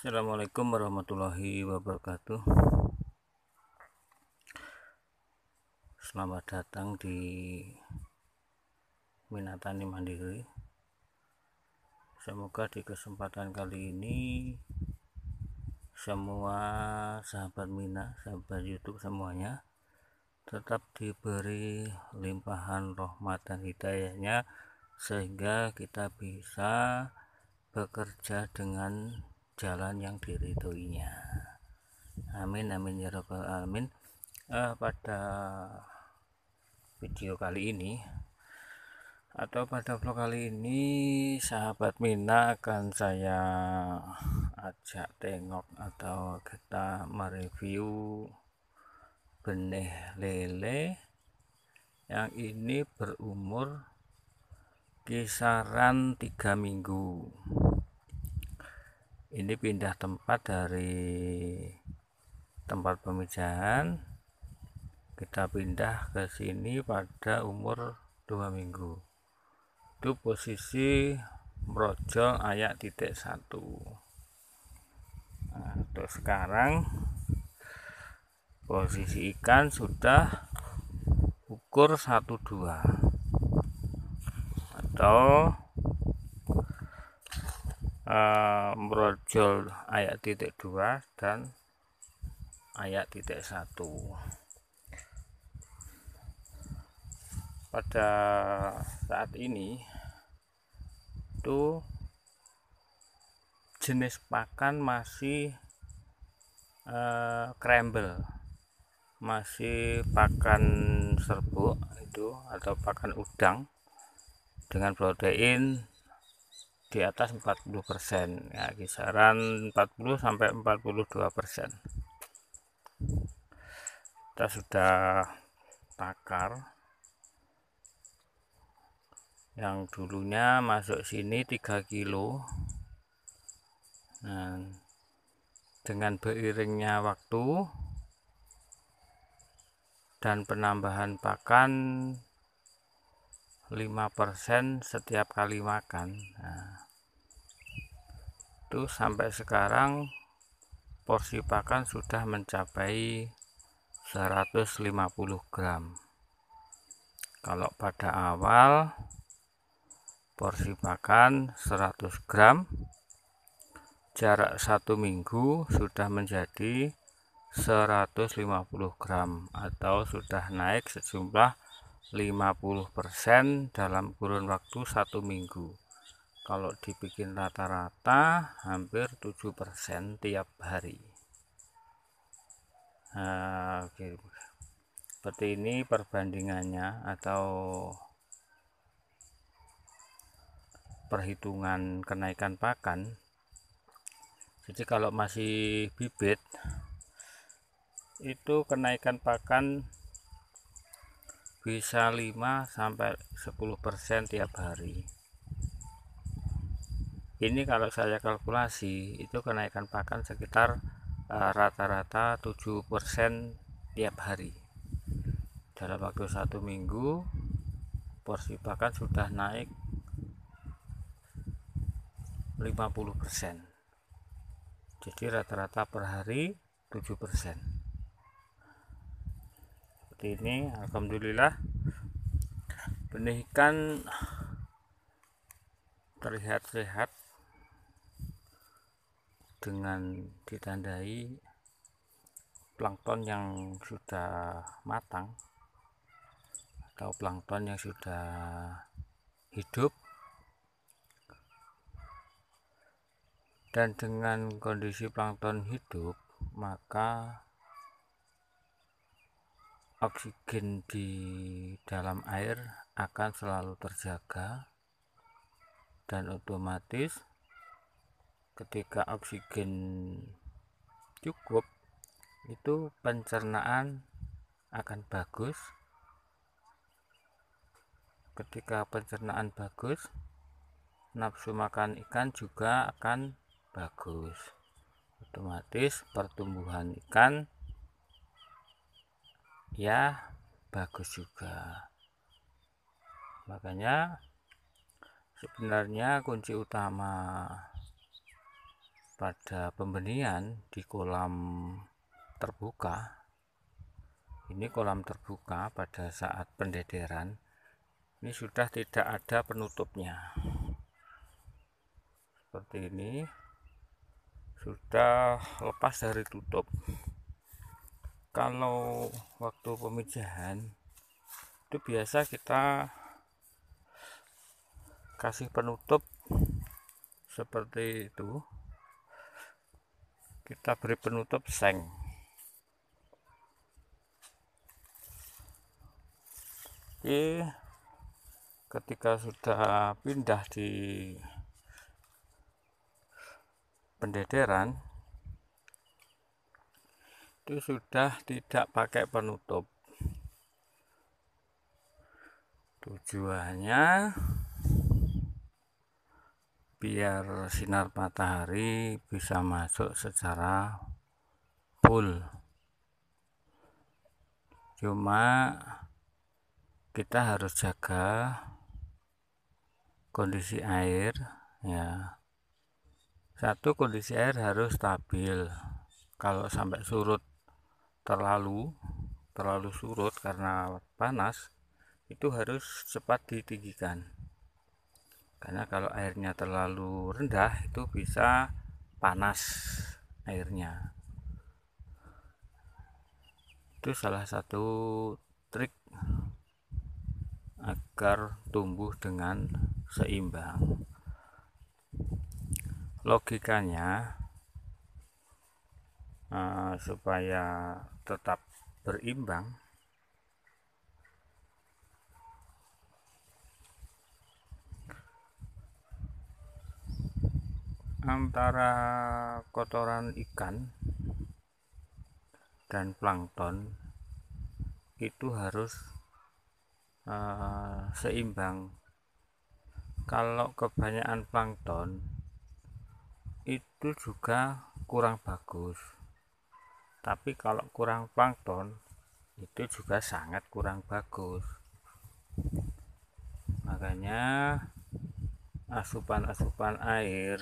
Assalamualaikum warahmatullahi wabarakatuh Selamat datang di Minatani Mandiri Semoga di kesempatan kali ini Semua sahabat Mina, sahabat Youtube semuanya Tetap diberi limpahan rahmat dan hidayahnya Sehingga kita bisa bekerja dengan jalan yang diridhoinya amin amin ya robbal alamin uh, pada video kali ini atau pada vlog kali ini sahabat Mina akan saya ajak tengok atau kita mereview benih lele yang ini berumur kisaran tiga minggu ini pindah tempat dari tempat pemijahan kita pindah ke sini pada umur dua minggu itu posisi merojol ayak titik satu nah, untuk sekarang posisi ikan sudah ukur satu dua atau Eh, brojol ayat titik 2 dan ayat titik 1 pada saat ini itu jenis pakan masih eh, krembel masih pakan serbuk itu atau pakan udang dengan protein di atas 40% ya kisaran 40 sampai 42% kita sudah takar yang dulunya masuk sini 3 kilo nah, dengan beriringnya waktu dan penambahan pakan 5% setiap kali makan nah, itu sampai sekarang porsi pakan sudah mencapai 150 gram kalau pada awal porsi pakan 100 gram jarak satu minggu sudah menjadi 150 gram atau sudah naik sejumlah 50% dalam kurun waktu satu minggu kalau dibikin rata-rata hampir 7% tiap hari nah, oke. seperti ini perbandingannya atau perhitungan kenaikan pakan jadi kalau masih bibit itu kenaikan pakan bisa 5 sampai 10% tiap hari ini kalau saya kalkulasi itu kenaikan pakan sekitar eh, rata-rata uh, 7% tiap hari dalam waktu satu minggu porsi pakan sudah naik 50% jadi rata-rata per hari 7% seperti ini Alhamdulillah benih ikan terlihat sehat dengan ditandai plankton yang sudah matang atau plankton yang sudah hidup dan dengan kondisi plankton hidup maka oksigen di dalam air akan selalu terjaga dan otomatis ketika oksigen cukup itu pencernaan akan bagus ketika pencernaan bagus nafsu makan ikan juga akan bagus otomatis pertumbuhan ikan ya bagus juga makanya sebenarnya kunci utama pada pembenihan di kolam terbuka ini kolam terbuka pada saat pendederan ini sudah tidak ada penutupnya seperti ini sudah lepas dari tutup kalau waktu pemijahan itu biasa kita kasih penutup seperti itu kita beri penutup seng Oke, ketika sudah pindah di pendederan itu sudah tidak pakai penutup tujuannya biar sinar matahari bisa masuk secara full cuma kita harus jaga kondisi air ya satu kondisi air harus stabil kalau sampai surut terlalu terlalu surut karena panas itu harus cepat ditinggikan karena kalau airnya terlalu rendah itu bisa panas airnya itu salah satu trik agar tumbuh dengan seimbang logikanya eh, supaya tetap berimbang antara kotoran ikan dan plankton itu harus uh, seimbang kalau kebanyakan plankton itu juga kurang bagus tapi kalau kurang plankton itu juga sangat kurang bagus makanya asupan-asupan air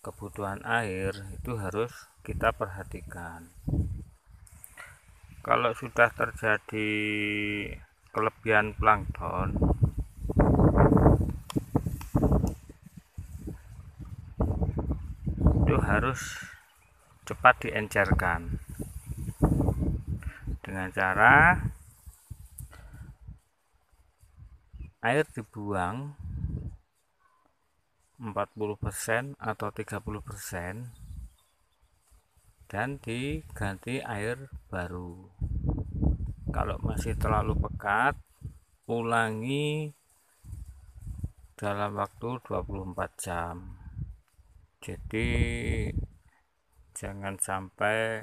kebutuhan air itu harus kita perhatikan kalau sudah terjadi kelebihan plankton itu harus cepat diencerkan dengan cara air dibuang 40% atau 30% dan diganti air baru kalau masih terlalu pekat ulangi dalam waktu 24 jam jadi jangan sampai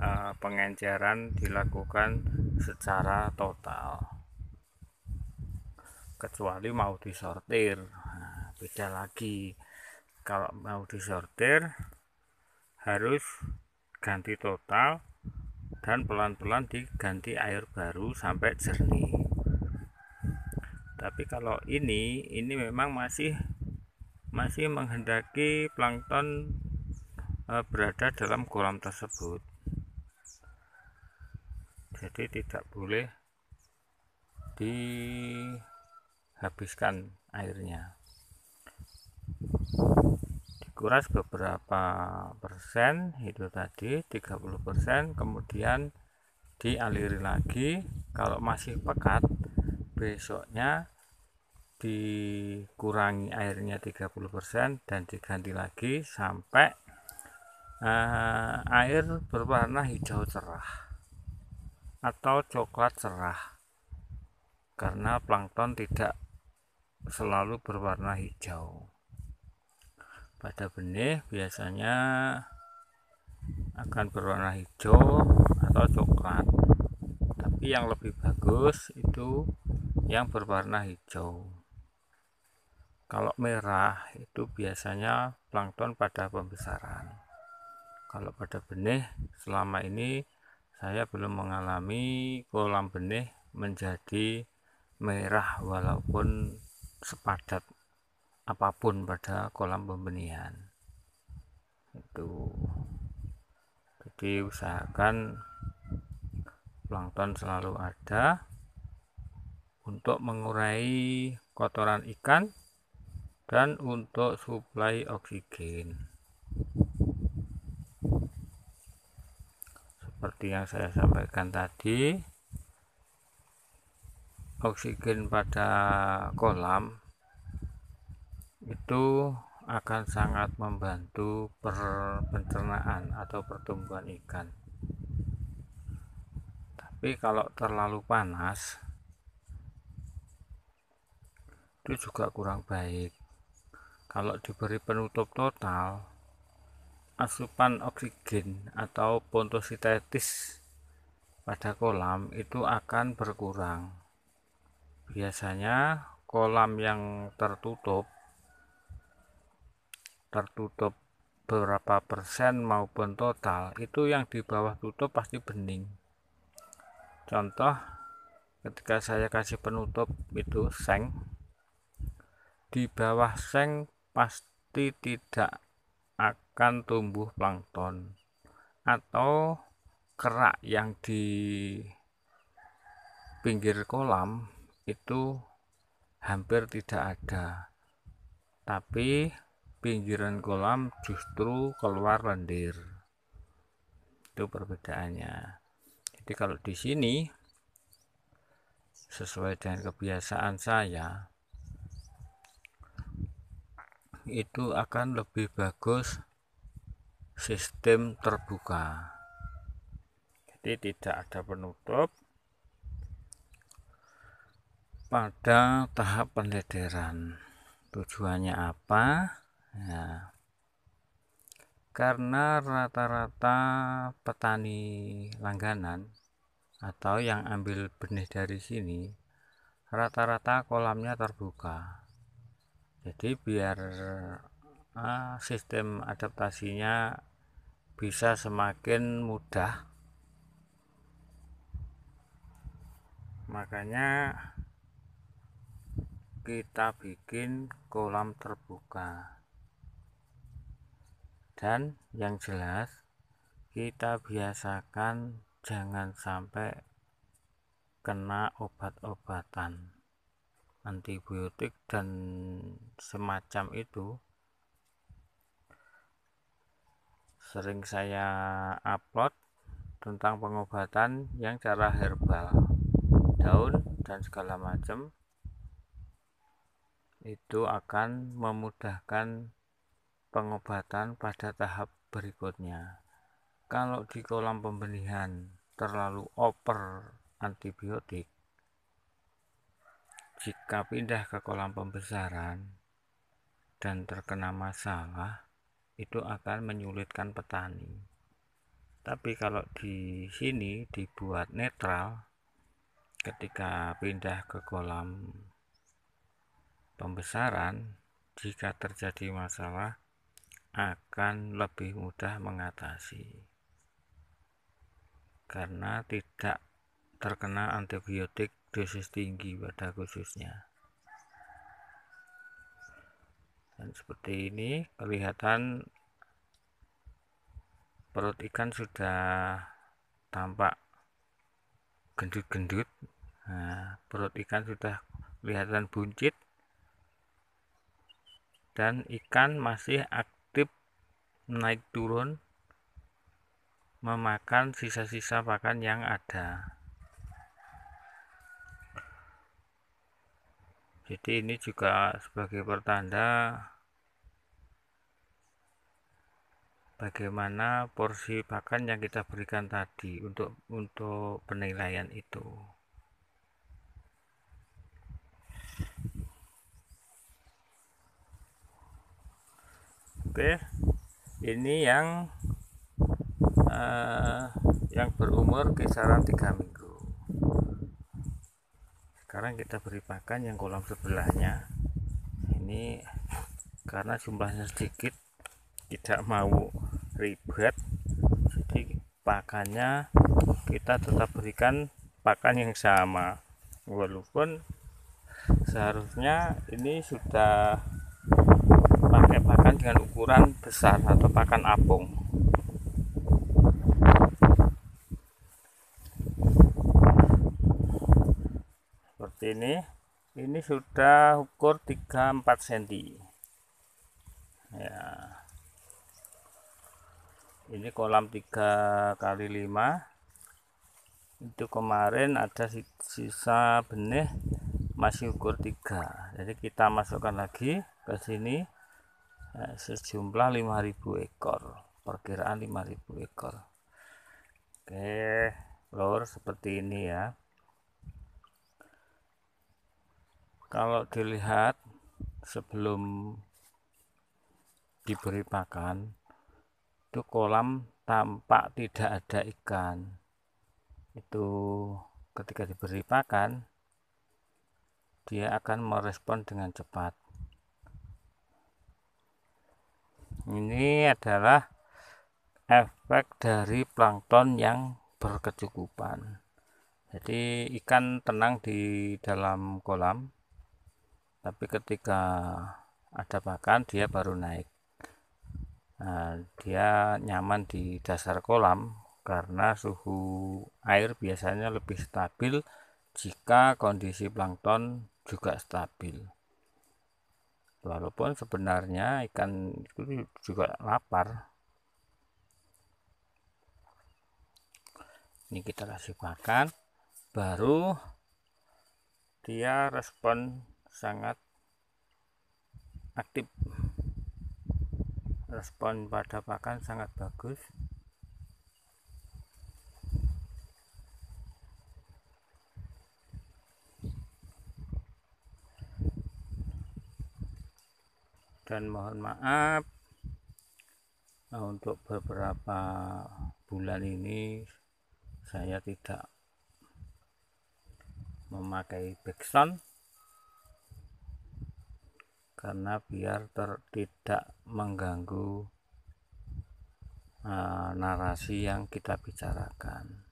uh, pengenceran dilakukan secara total kecuali mau disortir nah, beda lagi kalau mau disortir harus ganti total dan pelan-pelan diganti air baru sampai jernih tapi kalau ini ini memang masih masih menghendaki plankton e, berada dalam kolam tersebut jadi tidak boleh di habiskan airnya dikuras beberapa persen itu tadi 30 persen kemudian dialiri lagi kalau masih pekat besoknya dikurangi airnya 30% dan diganti lagi sampai uh, air berwarna hijau cerah atau coklat cerah karena plankton tidak selalu berwarna hijau pada benih biasanya akan berwarna hijau atau coklat tapi yang lebih bagus itu yang berwarna hijau kalau merah itu biasanya plankton pada pembesaran kalau pada benih selama ini saya belum mengalami kolam benih menjadi merah walaupun sepadat apapun pada kolam pembenihan itu jadi usahakan plankton selalu ada untuk mengurai kotoran ikan dan untuk suplai oksigen seperti yang saya sampaikan tadi oksigen pada kolam itu akan sangat membantu per pencernaan atau pertumbuhan ikan tapi kalau terlalu panas itu juga kurang baik kalau diberi penutup total asupan oksigen atau pontositetis pada kolam itu akan berkurang biasanya kolam yang tertutup tertutup berapa persen maupun total itu yang di bawah tutup pasti bening contoh ketika saya kasih penutup itu seng di bawah seng pasti tidak akan tumbuh plankton atau kerak yang di pinggir kolam itu hampir tidak ada tapi pinggiran kolam justru keluar lendir itu perbedaannya jadi kalau di sini sesuai dengan kebiasaan saya itu akan lebih bagus sistem terbuka jadi tidak ada penutup pada tahap pendederan tujuannya apa ya. karena rata-rata petani langganan atau yang ambil benih dari sini rata-rata kolamnya terbuka jadi biar ah, sistem adaptasinya bisa semakin mudah makanya kita bikin kolam terbuka dan yang jelas kita biasakan jangan sampai kena obat-obatan antibiotik dan semacam itu sering saya upload tentang pengobatan yang cara herbal daun dan segala macam itu akan memudahkan pengobatan pada tahap berikutnya. Kalau di kolam pembenihan terlalu over antibiotik, jika pindah ke kolam pembesaran dan terkena masalah, itu akan menyulitkan petani. Tapi kalau di sini dibuat netral, ketika pindah ke kolam pembesaran, jika terjadi masalah akan lebih mudah mengatasi karena tidak terkena antibiotik dosis tinggi pada khususnya. Dan seperti ini kelihatan perut ikan sudah tampak gendut-gendut. Nah, perut ikan sudah kelihatan buncit dan ikan masih aktif naik turun memakan sisa-sisa pakan yang ada jadi ini juga sebagai pertanda bagaimana porsi pakan yang kita berikan tadi untuk untuk penilaian itu Oke, ini yang uh, yang berumur kisaran 3 minggu. Sekarang kita beri pakan yang kolam sebelahnya. Ini karena jumlahnya sedikit, tidak mau ribet, jadi pakannya kita tetap berikan pakan yang sama. Walaupun seharusnya ini sudah pakai pakan dengan ukuran besar atau pakan apung seperti ini ini sudah ukur 34 cm ya ini kolam 3 kali 5 itu kemarin ada sisa benih masih ukur 3 jadi kita masukkan lagi ke sini Eh, sejumlah 5000 ekor perkiraan 5000 ekor oke lor seperti ini ya kalau dilihat sebelum diberi pakan itu kolam tampak tidak ada ikan itu ketika diberi pakan dia akan merespon dengan cepat ini adalah efek dari plankton yang berkecukupan jadi ikan tenang di dalam kolam tapi ketika ada pakan dia baru naik nah, dia nyaman di dasar kolam karena suhu air biasanya lebih stabil jika kondisi plankton juga stabil walaupun sebenarnya ikan itu juga lapar ini kita kasih makan baru dia respon sangat aktif respon pada pakan sangat bagus dan mohon maaf nah, untuk beberapa bulan ini saya tidak memakai backsound karena biar ter, tidak mengganggu uh, narasi yang kita bicarakan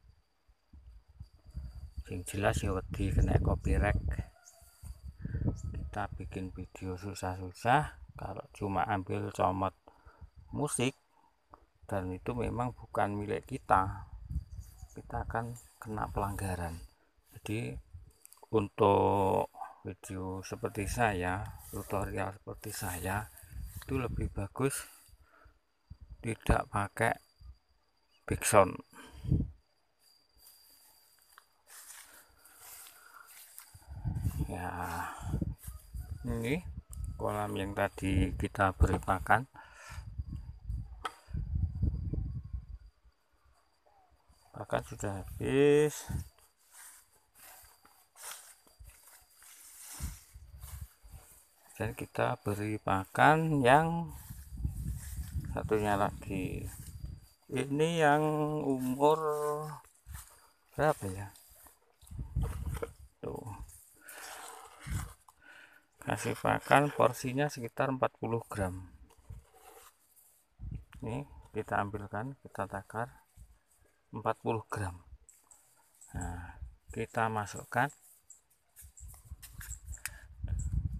yang jelas ya wedi kena copyright kita bikin video susah-susah kalau cuma ambil comot musik dan itu memang bukan milik kita kita akan kena pelanggaran jadi untuk video seperti saya tutorial seperti saya itu lebih bagus tidak pakai big sound ya ini kolam yang tadi kita beri pakan pakan sudah habis dan kita beri pakan yang satunya lagi ini yang umur berapa ya tuh kasih pakan porsinya sekitar 40 gram ini kita ambilkan kita takar 40 gram nah kita masukkan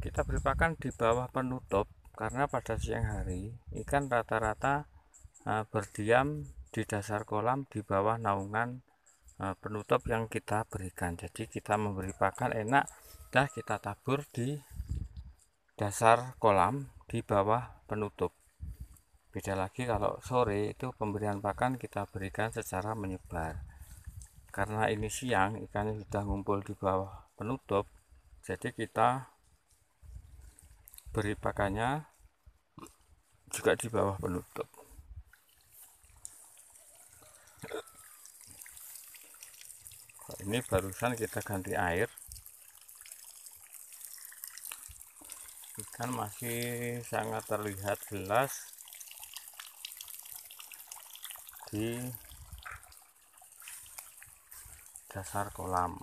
kita beri pakan di bawah penutup karena pada siang hari ikan rata-rata e, berdiam di dasar kolam di bawah naungan e, penutup yang kita berikan jadi kita memberi pakan enak dah kita tabur di dasar kolam di bawah penutup beda lagi kalau sore itu pemberian pakan kita berikan secara menyebar karena ini siang ikannya sudah ngumpul di bawah penutup jadi kita beri pakannya juga di bawah penutup ini barusan kita ganti air ikan masih sangat terlihat jelas di dasar kolam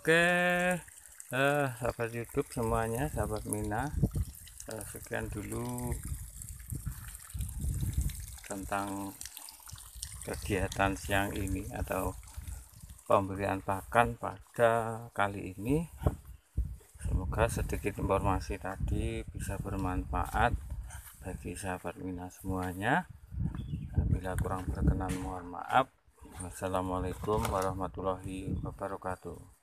Oke, eh, sahabat YouTube semuanya, sahabat Mina, eh, sekian dulu tentang kegiatan siang ini atau pemberian pakan pada kali ini semoga sedikit informasi tadi bisa bermanfaat bagi sahabat Mina semuanya bila kurang berkenan mohon maaf wassalamualaikum warahmatullahi wabarakatuh